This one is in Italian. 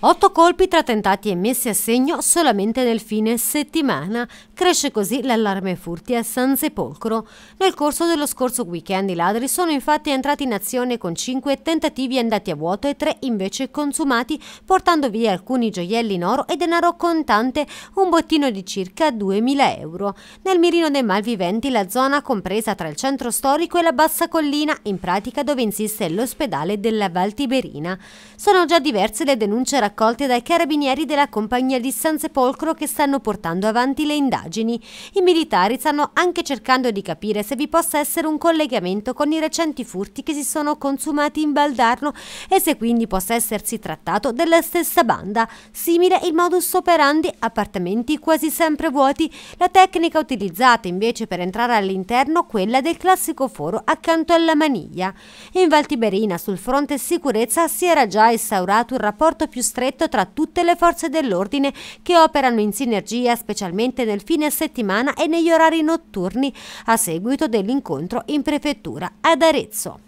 Otto colpi tra tentati e messi a segno solamente nel fine settimana. Cresce così l'allarme furti a San Sepolcro. Nel corso dello scorso weekend i ladri sono infatti entrati in azione con 5 tentativi andati a vuoto e 3 invece consumati, portando via alcuni gioielli in oro e denaro contante, un bottino di circa 2.000 euro. Nel mirino dei malviventi la zona compresa tra il centro storico e la bassa collina, in pratica dove insiste l'ospedale della Valtiberina. Sono già diverse le denunce raccontate raccolte dai carabinieri della compagnia di San Sepolcro che stanno portando avanti le indagini. I militari stanno anche cercando di capire se vi possa essere un collegamento con i recenti furti che si sono consumati in Baldarno e se quindi possa essersi trattato della stessa banda. Simile il modus operandi, appartamenti quasi sempre vuoti, la tecnica utilizzata invece per entrare all'interno quella del classico foro accanto alla maniglia. In Valtiberina sul fronte sicurezza si era già instaurato un rapporto più stretto stretto tra tutte le forze dell'ordine che operano in sinergia specialmente nel fine settimana e negli orari notturni a seguito dell'incontro in prefettura ad Arezzo.